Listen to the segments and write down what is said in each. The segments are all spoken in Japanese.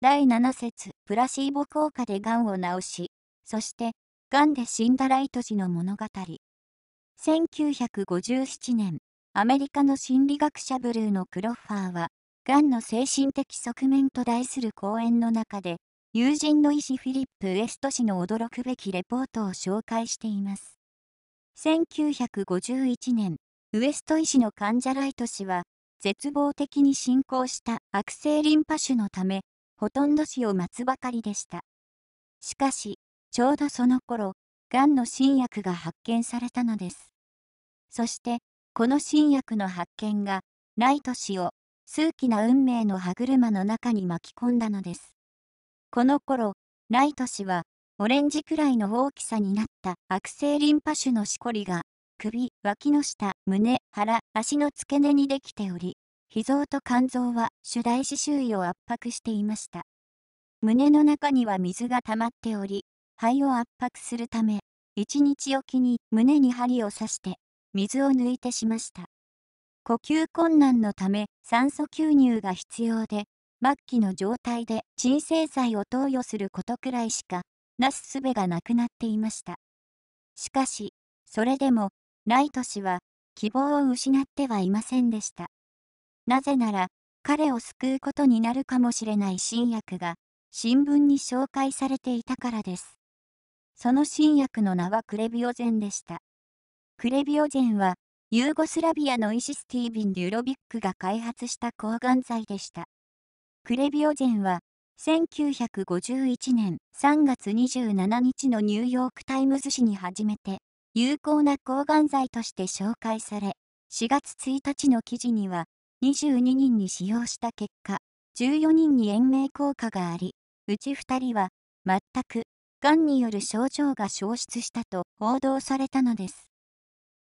第7節プラシーボ効果でがんを治しそしてがんで死んだライト氏の物語1957年アメリカの心理学者ブルーのクロッファーはがんの精神的側面と題する講演の中で友人の医師フィリップ・ウエスト氏の驚くべきレポートを紹介しています1951年ウエスト医師の患者ライト氏は絶望的に進行した悪性リンパ腫のためほとんど死を待つばかりでした。しかし、ちょうどその頃、がんの新薬が発見されたのです。そして、この新薬の発見が、ライト氏を数奇な運命の歯車の中に巻き込んだのです。この頃、ライト氏は、オレンジくらいの大きさになった悪性リンパ腫のしこりが、首、脇の下、胸、腹、足の付け根にできており、脾臓と肝臓は主大子周囲を圧迫していました。胸の中には水が溜まっており、肺を圧迫するため、1日おきに胸に針を刺して、水を抜いてしました。呼吸困難のため酸素吸入が必要で、末期の状態で鎮静剤を投与することくらいしかなすすべがなくなっていました。しかし、それでも、ライト氏は希望を失ってはいませんでした。なぜなら、彼を救うことになるかもしれない新薬が、新聞に紹介されていたからです。その新薬の名はクレビオゼンでした。クレビオゼンは、ユーゴスラビアの医師スティービン・デュロビックが開発した抗がん剤でした。クレビオゼンは、1951年3月27日のニューヨーク・タイムズ紙に初めて、有効な抗がん剤として紹介され、4月1日の記事には、22人に使用した結果、14人に延命効果があり、うち2人は、全く、がんによる症状が消失したと報道されたのです。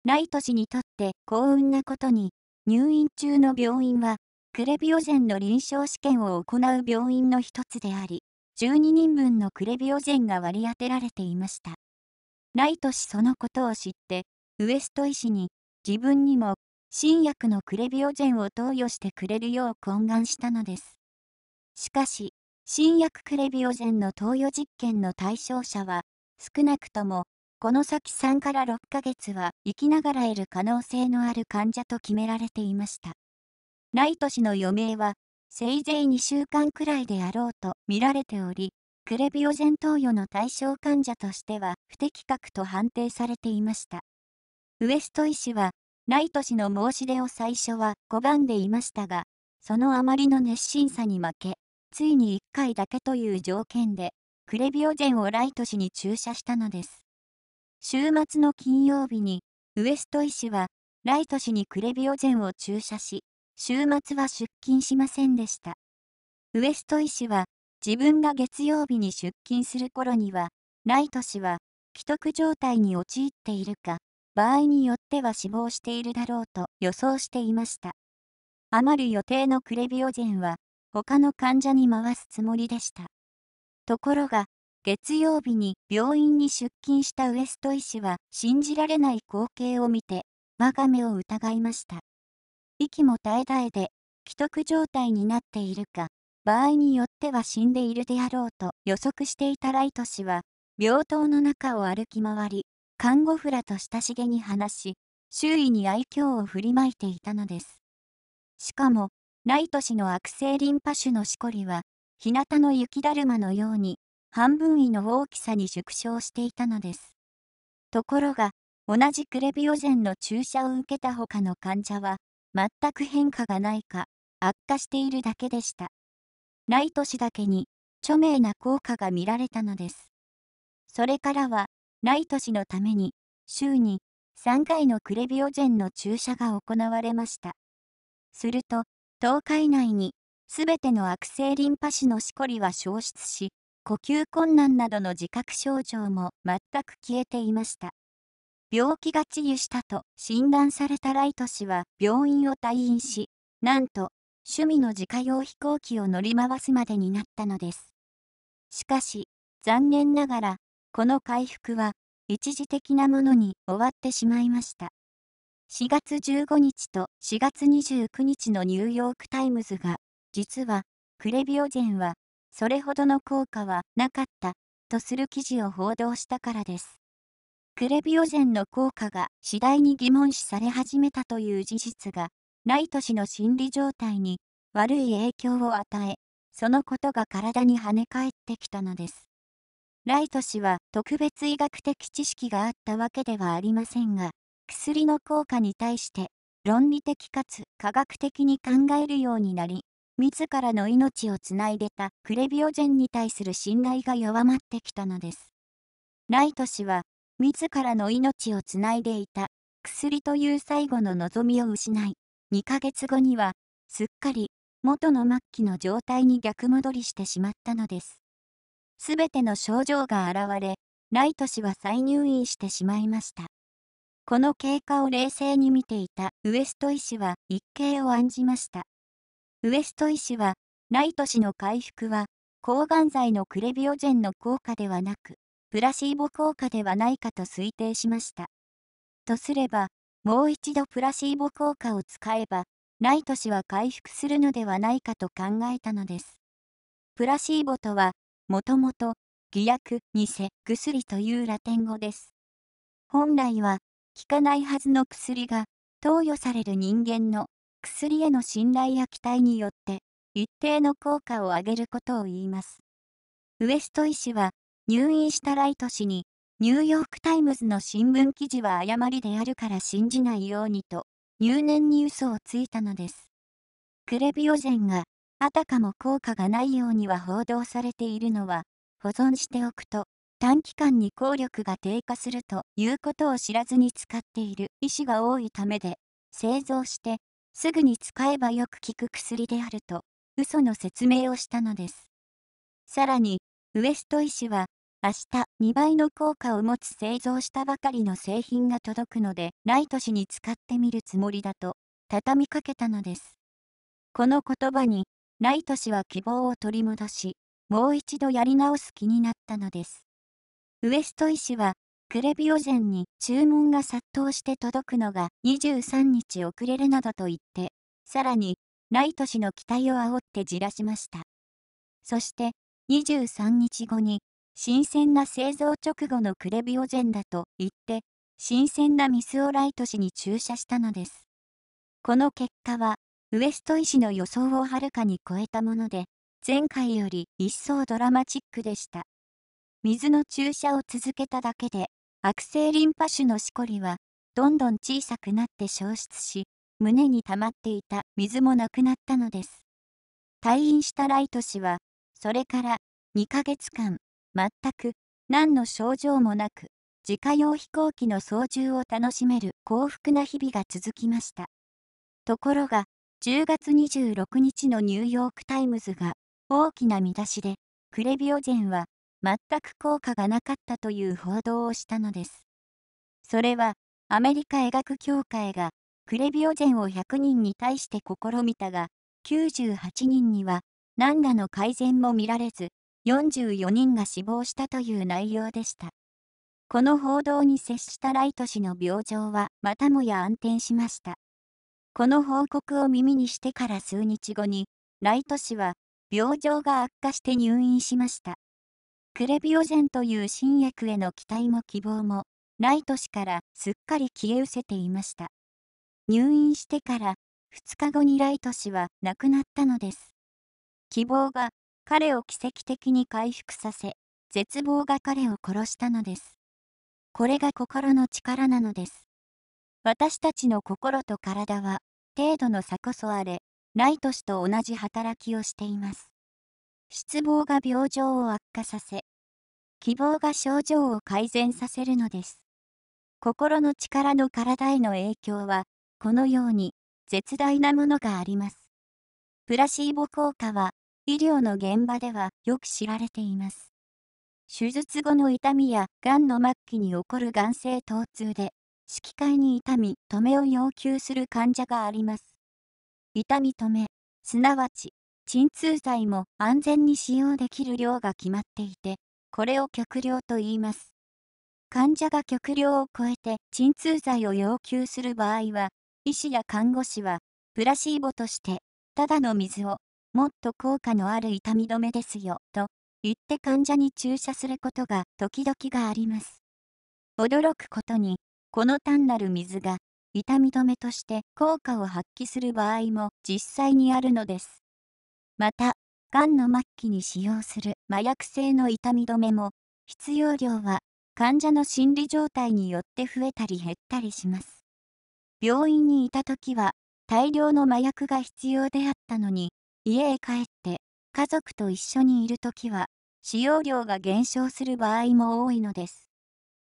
ライト氏にとって幸運なことに、入院中の病院は、クレビオゼンの臨床試験を行う病院の一つであり、12人分のクレビオゼンが割り当てられていました。ライト氏そのことを知って、ウエスト医師に、自分にも新薬のクレビオジェンを投与してくれるよう懇願したのです。しかし、新薬クレビオジェンの投与実験の対象者は、少なくとも、この先3から6ヶ月は生きながら得る可能性のある患者と決められていました。ナイト氏の余命は、せいぜい2週間くらいであろうと見られており、クレビオジェン投与の対象患者としては不適格と判定されていました。ウエスト医師は、ライト氏の申し出を最初は拒んでいましたが、そのあまりの熱心さに負け、ついに1回だけという条件で、クレビオジェンをライト氏に注射したのです。週末の金曜日に、ウエスト医師は、ライト氏にクレビオジェンを注射し、週末は出勤しませんでした。ウエスト医師は、自分が月曜日に出勤する頃には、ライト氏は、既得状態に陥っているか、場合によっては死亡しているだろうと予想していました。余る予定のクレビオジェンは他の患者に回すつもりでした。ところが、月曜日に病院に出勤したウエスト医師は信じられない光景を見て、我が目を疑いました。息も絶え絶えで、既得状態になっているか、場合によっては死んでいるであろうと予測していたライト氏は、病棟の中を歩き回り、看護婦らと親しげに話し、周囲に愛嬌を振りまいていたのです。しかも、ライト氏の悪性リンパ腫のしこりは、日向の雪だるまのように、半分位の大きさに縮小していたのです。ところが、同じクレビオジェンの注射を受けた他の患者は、全く変化がないか、悪化しているだけでした。ライト氏だけに、著名な効果が見られたのです。それからは、ライト氏のために週に3回のクレビオジェンの注射が行われました。すると、10日以内に全ての悪性リンパ腫のしこりは消失し、呼吸困難などの自覚症状も全く消えていました。病気が治癒したと診断されたライト氏は病院を退院し、なんと趣味の自家用飛行機を乗り回すまでになったのです。しかし、残念ながらこの回復は一時的なものに終わってしまいました。4月15日と4月29日のニューヨーク・タイムズが、実はクレビオジェンはそれほどの効果はなかったとする記事を報道したからです。クレビオジェンの効果が次第に疑問視され始めたという事実が、ライト氏の心理状態に悪い影響を与え、そのことが体に跳ね返ってきたのです。ライト氏は特別医学的知識があったわけではありませんが、薬の効果に対して論理的かつ科学的に考えるようになり、自らの命をつないでたクレビオジェンに対する信頼が弱まってきたのです。ライト氏は、自らの命をつないでいた薬という最後の望みを失い、2ヶ月後には、すっかり元の末期の状態に逆戻りしてしまったのです。すべての症状が現れ、ライト氏は再入院してしまいました。この経過を冷静に見ていたウエスト医師は一計を案じました。ウエスト医師は、ライト氏の回復は、抗がん剤のクレビオジェンの効果ではなく、プラシーボ効果ではないかと推定しました。とすれば、もう一度プラシーボ効果を使えば、ライト氏は回復するのではないかと考えたのです。プラシーボとは、もともと、偽薬、偽、薬というラテン語です。本来は、効かないはずの薬が、投与される人間の薬への信頼や期待によって、一定の効果を上げることを言います。ウエスト医師は、入院したライト氏に、ニューヨーク・タイムズの新聞記事は誤りであるから信じないようにと、入念に嘘をついたのです。クレビオジェンがあたかも効果がないようには報道されているのは、保存しておくと、短期間に効力が低下するということを知らずに使っている医師が多いためで、製造して、すぐに使えばよく効く薬であると、嘘の説明をしたのです。さらに、ウエスト医師は、明日2倍の効果を持つ製造したばかりの製品が届くので、ない年に使ってみるつもりだと、畳みかけたのです。この言葉に、ライト氏は希望を取り戻し、もう一度やり直す気になったのです。ウエスト医師は、クレビオゼンに注文が殺到して届くのが23日遅れるなどと言って、さらに、ライト氏の期待を煽ってじらしました。そして、23日後に、新鮮な製造直後のクレビオゼンだと言って、新鮮なミスをライト氏に注射したのです。この結果は、ウエスト医師の予想をはるかに超えたもので、前回より一層ドラマチックでした。水の注射を続けただけで、悪性リンパ腫のしこりは、どんどん小さくなって消失し、胸に溜まっていた水もなくなったのです。退院したライト氏は、それから2ヶ月間、全く何の症状もなく、自家用飛行機の操縦を楽しめる幸福な日々が続きました。ところが、10月26日のニューヨーク・タイムズが大きな見出しでクレビオジェンは全く効果がなかったという報道をしたのです。それはアメリカ医学協会がクレビオジェンを100人に対して試みたが98人には何らの改善も見られず44人が死亡したという内容でした。この報道に接したライト氏の病状はまたもや暗転しました。この報告を耳にしてから数日後に、ライト氏は、病状が悪化して入院しました。クレビオジェンという新薬への期待も希望も、ライト氏からすっかり消え失せていました。入院してから2日後にライト氏は亡くなったのです。希望が彼を奇跡的に回復させ、絶望が彼を殺したのです。これが心の力なのです。私たちの心と体は程度の差こそあれ、イト氏と同じ働きをしています。失望が病状を悪化させ、希望が症状を改善させるのです。心の力の体への影響は、このように絶大なものがあります。プラシーボ効果は、医療の現場ではよく知られています。手術後の痛みや、がんの末期に起こる眼性疼痛で、指揮会に痛み止めを要求する患者があります。痛み止め、すなわち鎮痛剤も安全に使用できる量が決まっていて、これを極量と言います。患者が極量を超えて鎮痛剤を要求する場合は、医師や看護師はプラシーボとして、ただの水をもっと効果のある痛み止めですよと言って患者に注射することが時々があります。驚くことにこの単なる水が痛み止めとして効果を発揮する場合も実際にあるのです。また、がんの末期に使用する麻薬性の痛み止めも、必要量は患者の心理状態によって増えたり減ったりします。病院にいた時は、大量の麻薬が必要であったのに、家へ帰って家族と一緒にいる時は、使用量が減少する場合も多いのです。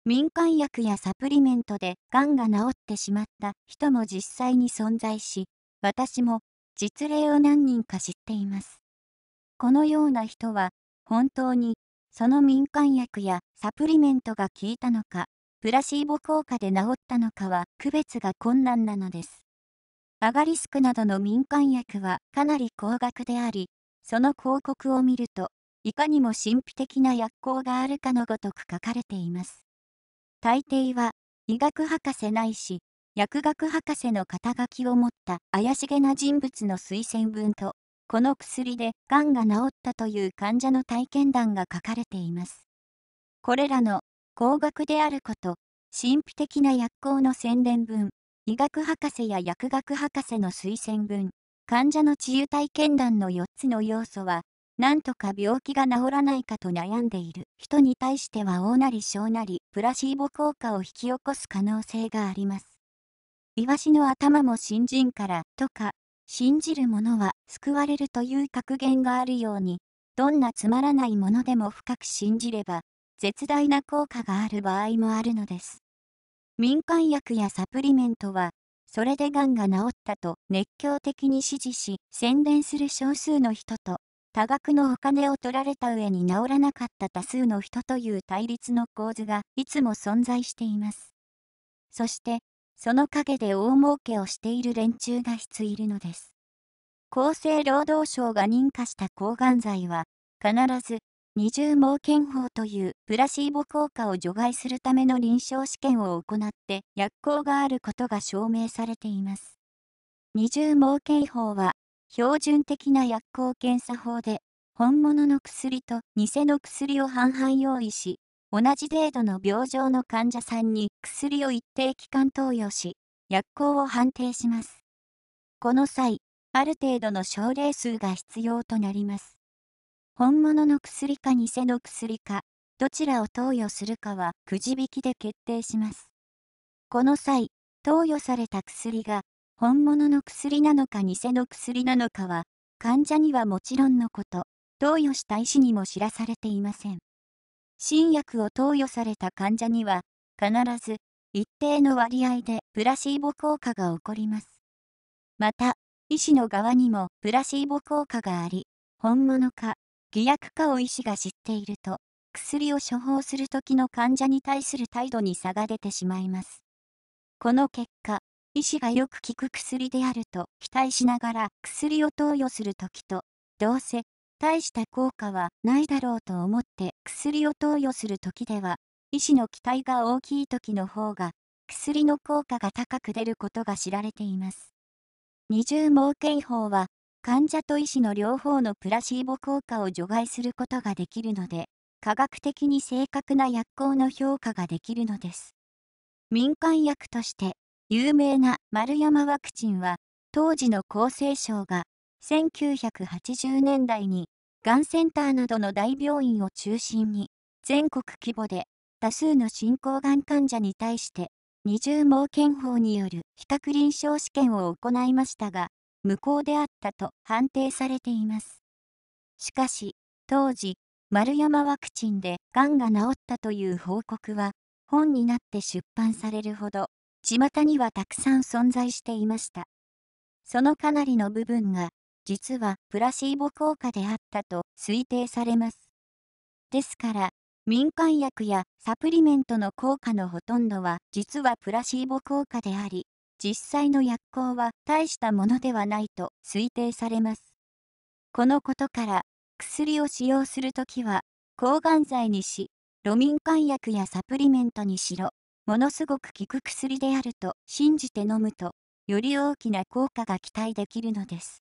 民間薬やサプリメントでがんが治ってしまった人も実際に存在し、私も実例を何人か知っています。このような人は本当にその民間薬やサプリメントが効いたのか、プラシーボ効果で治ったのかは区別が困難なのです。アガリスクなどの民間薬はかなり高額であり、その広告を見ると、いかにも神秘的な薬効があるかのごとく書かれています。大抵は、医学博士ないし、薬学博士の肩書きを持った怪しげな人物の推薦文と、この薬で癌が治ったという患者の体験談が書かれています。これらの高額であること、神秘的な薬効の宣伝文、医学博士や薬学博士の推薦文、患者の治癒体験談の4つの要素は、なんとか病気が治らないかと悩んでいる人に対しては大なり小なりプラシーボ効果を引き起こす可能性があります。イワシの頭も新人からとか、信じる者は救われるという格言があるように、どんなつまらないものでも深く信じれば、絶大な効果がある場合もあるのです。民間薬やサプリメントは、それでがんが治ったと熱狂的に支持し、宣伝する少数の人と、多額のお金を取られた上に治らなかった多数の人という対立の構図がいつも存在しています。そして、その陰で大儲けをしている連中が必いるのです。厚生労働省が認可した抗がん剤は、必ず、二重盲検法というプラシーボ効果を除外するための臨床試験を行って薬効があることが証明されています。二重盲検法は標準的な薬効検査法で、本物の薬と偽の薬を半々用意し、同じ程度の病状の患者さんに薬を一定期間投与し、薬効を判定します。この際、ある程度の症例数が必要となります。本物の薬か偽の薬か、どちらを投与するかはくじ引きで決定します。この際、投与された薬が本物の薬なのか偽の薬なのかは、患者にはもちろんのこと、投与した医師にも知らされていません。新薬を投与された患者には、必ず一定の割合でプラシーボ効果が起こります。また、医師の側にもプラシーボ効果があり、本物か偽薬かを医師が知っていると、薬を処方する時の患者に対する態度に差が出てしまいます。この結果、医師がよく効く薬であると期待しながら薬を投与するときと、どうせ大した効果はないだろうと思って薬を投与するときでは、医師の期待が大きいときの方が、薬の効果が高く出ることが知られています。二重盲検法は、患者と医師の両方のプラシーボ効果を除外することができるので、科学的に正確な薬効の評価ができるのです。民間薬として有名な丸山ワクチンは、当時の厚生省が1980年代に、がんセンターなどの大病院を中心に、全国規模で多数の進行がん患者に対して、二重盲検法による比較臨床試験を行いましたが、無効であったと判定されています。しかし、当時、丸山ワクチンでがんが治ったという報告は、本になって出版されるほど巷にはたくさん存在していました。そのかなりの部分が、実はプラシーボ効果であったと推定されます。ですから、民間薬やサプリメントの効果のほとんどは実はプラシーボ効果であり、実際の薬効は大したものではないと推定されます。このことから、薬を使用するときは、抗がん剤にし、路民間薬やサプリメントにしろ、ものすごく効く薬であると信じて飲むと、より大きな効果が期待できるのです。